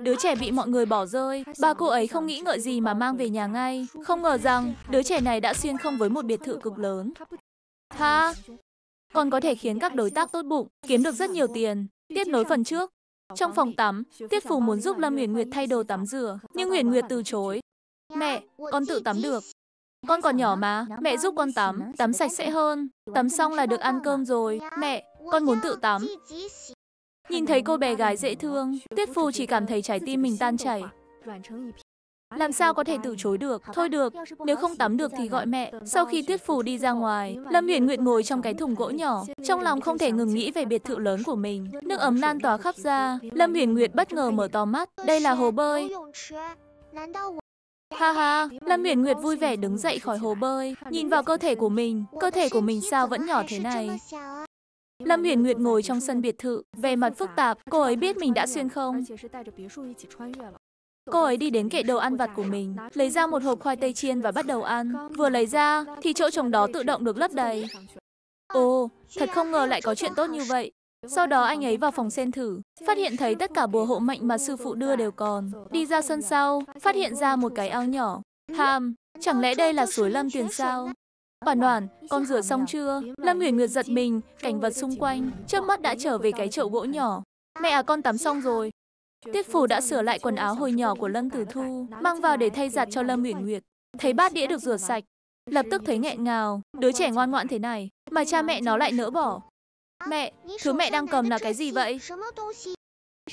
Đứa trẻ bị mọi người bỏ rơi, ba cô ấy không nghĩ ngợi gì mà mang về nhà ngay. Không ngờ rằng, đứa trẻ này đã xuyên không với một biệt thự cực lớn. Ha! Còn có thể khiến các đối tác tốt bụng, kiếm được rất nhiều tiền. Tiếp nối phần trước. Trong phòng tắm, Tiết Phù muốn giúp Lâm Nguyễn Nguyệt thay đồ tắm rửa, nhưng Nguyễn Nguyệt từ chối. Mẹ, con tự tắm được. Con còn nhỏ mà, mẹ giúp con tắm, tắm sạch sẽ hơn. Tắm xong là được ăn cơm rồi. Mẹ, con muốn tự tắm. Nhìn thấy cô bé gái dễ thương, Tuyết Phù chỉ cảm thấy trái tim mình tan chảy. Làm sao có thể từ chối được? Thôi được, nếu không tắm được thì gọi mẹ. Sau khi Tuyết Phù đi ra ngoài, Lâm Huyền Nguyệt ngồi trong cái thùng gỗ nhỏ, trong lòng không thể ngừng nghĩ về biệt thự lớn của mình. Nước ấm lan tỏa khắp ra, Lâm Huyền Nguyệt bất ngờ mở to mắt. Đây là hồ bơi. Ha ha, Lâm Huyền Nguyệt vui vẻ đứng dậy khỏi hồ bơi, nhìn vào cơ thể của mình, cơ thể của mình sao vẫn nhỏ thế này. Lâm Huyền Nguyệt ngồi trong sân biệt thự, vẻ mặt phức tạp, cô ấy biết mình đã xuyên không. Cô ấy đi đến kệ đồ ăn vặt của mình, lấy ra một hộp khoai tây chiên và bắt đầu ăn. Vừa lấy ra, thì chỗ trồng đó tự động được lấp đầy. Ồ, thật không ngờ lại có chuyện tốt như vậy. Sau đó anh ấy vào phòng xem thử, phát hiện thấy tất cả bùa hộ mệnh mà sư phụ đưa đều còn. Đi ra sân sau, phát hiện ra một cái ao nhỏ. Ham, chẳng lẽ đây là suối Lâm tiền sao? Bà Noản, con rửa xong chưa? Lâm Nguyệt Nguyệt giật mình, cảnh vật xung quanh, trước mắt đã trở về cái chậu gỗ nhỏ. Mẹ à con tắm xong rồi. Tiết Phủ đã sửa lại quần áo hồi nhỏ của Lâm Tử Thu, mang vào để thay giặt cho Lâm Nguyệt Nguyệt. Thấy bát đĩa được rửa sạch, lập tức thấy nghẹn ngào, đứa trẻ ngoan ngoãn thế này, mà cha mẹ nó lại nỡ bỏ. Mẹ, thứ mẹ đang cầm là cái gì vậy?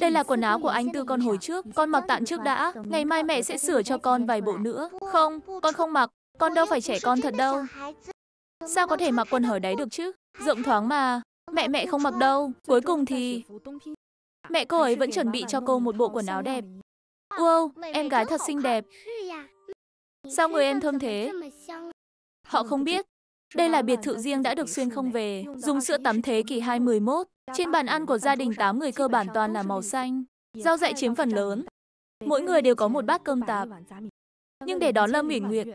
Đây là quần áo của anh Tư con hồi trước, con mặc tạm trước đã, ngày mai mẹ sẽ sửa cho con vài bộ nữa. Không, con không mặc, con đâu phải trẻ con thật đâu. Sao có thể mặc quần hở đấy được chứ? Rộng thoáng mà. Mẹ mẹ không mặc đâu. Cuối cùng thì... Mẹ cô ấy vẫn chuẩn bị cho cô một bộ quần áo đẹp. Wow, em gái thật xinh đẹp. Sao người em thơm thế? Họ không biết. Đây là biệt thự riêng đã được xuyên không về, dùng sữa tắm thế kỷ 211. Trên bàn ăn của gia đình 8 người cơ bản toàn là màu xanh. Rau dại chiếm phần lớn. Mỗi người đều có một bát cơm tạp. Nhưng để đón Lâm Uyển Nguyệt,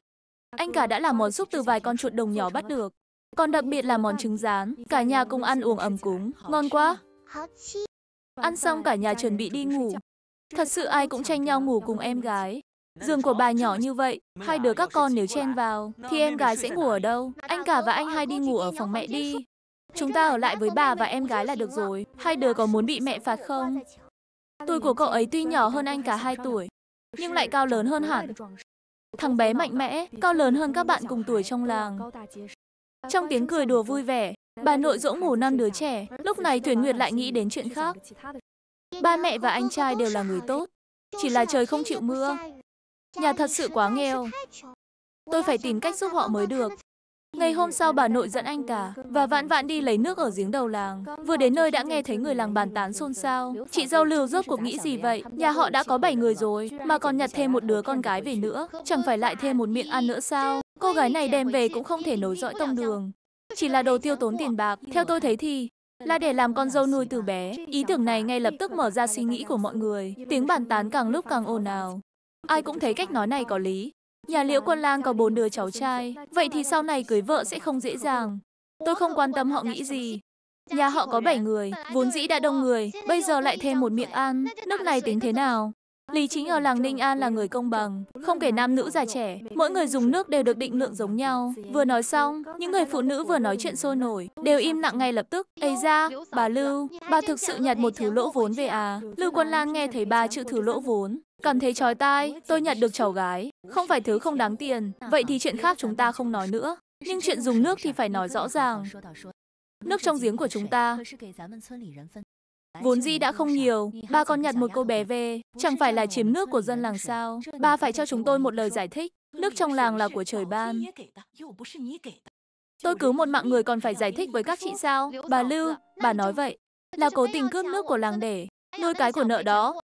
anh cả đã làm món súp từ vài con chuột đồng nhỏ bắt được. Còn đặc biệt là món trứng rán, cả nhà cùng ăn uống ấm cúng, ngon quá. Ăn xong cả nhà chuẩn bị đi ngủ. Thật sự ai cũng tranh nhau ngủ cùng em gái. Giường của bà nhỏ như vậy, hai đứa các con nếu chen vào, thì em gái sẽ ngủ ở đâu? Anh cả và anh hai đi ngủ ở phòng mẹ đi. Chúng ta ở lại với bà và em gái là được rồi. Hai đứa có muốn bị mẹ phạt không? Tuổi của cậu ấy tuy nhỏ hơn anh cả 2 tuổi, nhưng lại cao lớn hơn hẳn. Thằng bé mạnh mẽ, cao lớn hơn các bạn cùng tuổi trong làng. Trong tiếng cười đùa vui vẻ, bà nội dỗ ngủ năm đứa trẻ, lúc này Thuyền Nguyệt lại nghĩ đến chuyện khác. Ba mẹ và anh trai đều là người tốt, chỉ là trời không chịu mưa. Nhà thật sự quá nghèo. Tôi phải tìm cách giúp họ mới được. Ngày hôm sau bà nội dẫn anh cả và vạn vạn đi lấy nước ở giếng đầu làng. Vừa đến nơi đã nghe thấy người làng bàn tán xôn xao. Chị dâu Lưu rốt cuộc nghĩ gì vậy? Nhà họ đã có 7 người rồi mà còn nhặt thêm một đứa con gái về nữa. Chẳng phải lại thêm một miệng ăn nữa sao? Cô gái này đem về cũng không thể nối dõi tông đường. Chỉ là đồ tiêu tốn tiền bạc. Theo tôi thấy thì là để làm con dâu nuôi từ bé. Ý tưởng này ngay lập tức mở ra suy nghĩ của mọi người. Tiếng bàn tán càng lúc càng ồn ào. Ai cũng thấy cách nói này có lý. Nhà liễu quân lang có bốn đứa cháu trai, vậy thì sau này cưới vợ sẽ không dễ dàng. Tôi không quan tâm họ nghĩ gì. Nhà họ có bảy người, vốn dĩ đã đông người, bây giờ lại thêm một miệng ăn, nước này tính thế nào? Lý Chính ở làng Ninh An là người công bằng, không kể nam nữ già trẻ, mỗi người dùng nước đều được định lượng giống nhau. Vừa nói xong, những người phụ nữ vừa nói chuyện sôi nổi, đều im lặng ngay lập tức. Ây ra, bà Lưu, bà thực sự nhặt một thứ lỗ vốn về à. Lưu Quân Lan nghe thấy bà chữ thứ lỗ vốn, Cảm thấy chói tai, tôi nhặt được cháu gái. Không phải thứ không đáng tiền, vậy thì chuyện khác chúng ta không nói nữa. Nhưng chuyện dùng nước thì phải nói rõ ràng. Nước trong giếng của chúng ta Vốn dĩ đã không nhiều, ba còn nhặt một cô bé về, chẳng phải là chiếm nước của dân làng sao. Ba phải cho chúng tôi một lời giải thích, nước trong làng là của trời ban. Tôi cứu một mạng người còn phải giải thích với các chị sao? Bà Lưu, bà nói vậy, là cố tình cướp nước của làng để nuôi cái của nợ đó.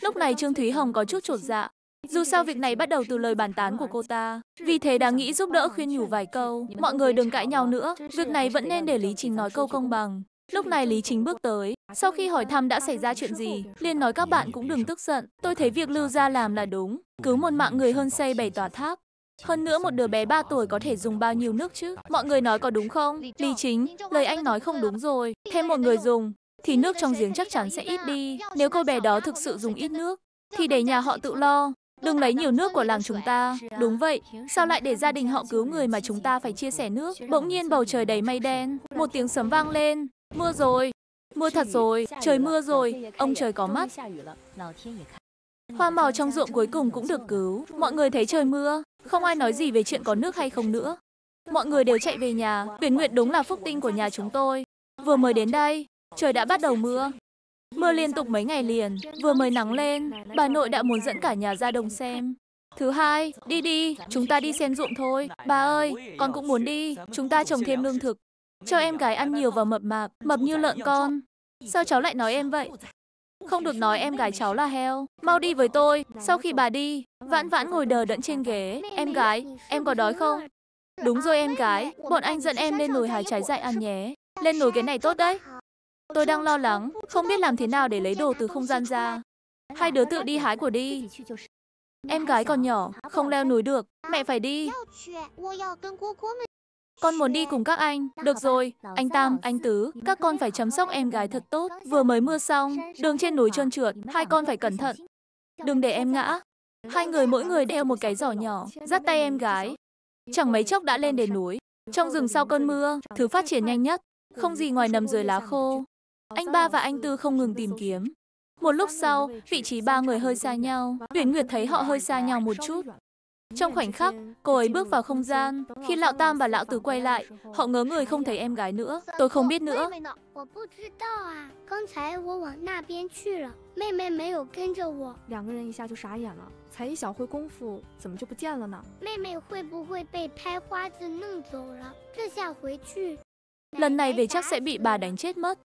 Lúc này Trương Thúy Hồng có chút chột dạ. Dù sao việc này bắt đầu từ lời bàn tán của cô ta, vì thế đáng nghĩ giúp đỡ khuyên nhủ vài câu. Mọi người đừng cãi nhau nữa, việc này vẫn nên để Lý Trình nói câu công bằng. Lúc này Lý Chính bước tới, sau khi hỏi thăm đã xảy ra chuyện gì, liền nói các bạn cũng đừng tức giận, tôi thấy việc Lưu Gia làm là đúng, cứu một mạng người hơn xây bảy tòa tháp. Hơn nữa một đứa bé 3 tuổi có thể dùng bao nhiêu nước chứ? Mọi người nói có đúng không? Lý Chính, lời anh nói không đúng rồi, thêm một người dùng, thì nước trong giếng chắc chắn sẽ ít đi. Nếu cô bé đó thực sự dùng ít nước, thì để nhà họ tự lo. Đừng lấy nhiều nước của làng chúng ta. Đúng vậy, sao lại để gia đình họ cứu người mà chúng ta phải chia sẻ nước? Bỗng nhiên bầu trời đầy mây đen, một tiếng sấm vang lên, Mưa rồi, mưa thật rồi, trời mưa rồi, ông trời có mắt. Hoa màu trong ruộng cuối cùng cũng được cứu. Mọi người thấy trời mưa, không ai nói gì về chuyện có nước hay không nữa. Mọi người đều chạy về nhà, Biển Nguyệt đúng là phúc tinh của nhà chúng tôi. Vừa mới đến đây, trời đã bắt đầu mưa. Mưa liên tục mấy ngày liền, vừa mới nắng lên, bà nội đã muốn dẫn cả nhà ra đồng xem. Thứ hai, đi đi, chúng ta đi xem ruộng thôi. Bà ơi, con cũng muốn đi, chúng ta trồng thêm lương thực. Cho em gái ăn nhiều và mập mạp, mập như lợn con. Sao cháu lại nói em vậy? Không được nói em gái cháu là heo. Mau đi với tôi. Sau khi bà đi, vãn vãn ngồi đờ đẫn trên ghế. Em gái, em có đói không? Đúng rồi em gái, bọn anh dẫn em lên nồi hái trái dại ăn nhé. Lên nồi cái này tốt đấy. Tôi đang lo lắng, không biết làm thế nào để lấy đồ từ không gian ra. Hai đứa tự đi hái của đi. Em gái còn nhỏ, không leo núi được, mẹ phải đi. Con muốn đi cùng các anh. Được rồi, anh Tam, anh Tứ, các con phải chăm sóc em gái thật tốt. Vừa mới mưa xong, đường trên núi trơn trượt, hai con phải cẩn thận. Đừng để em ngã. Hai người mỗi người đeo một cái giỏ nhỏ, dắt tay em gái. Chẳng mấy chốc đã lên đến núi. Trong rừng sau cơn mưa, thứ phát triển nhanh nhất, không gì ngoài nằm dưới lá khô. Anh ba và anh Tư không ngừng tìm kiếm. Một lúc sau, vị trí ba người hơi xa nhau, Tuyển Nguyệt thấy họ hơi xa nhau một chút, trong khoảnh khắc, cô ấy bước vào không gian. Khi lão tam và lão tử quay lại, họ ngớ người không thấy em gái nữa. Tôi không biết nữa. Lần này về chắc sẽ bị bà đánh chết mất.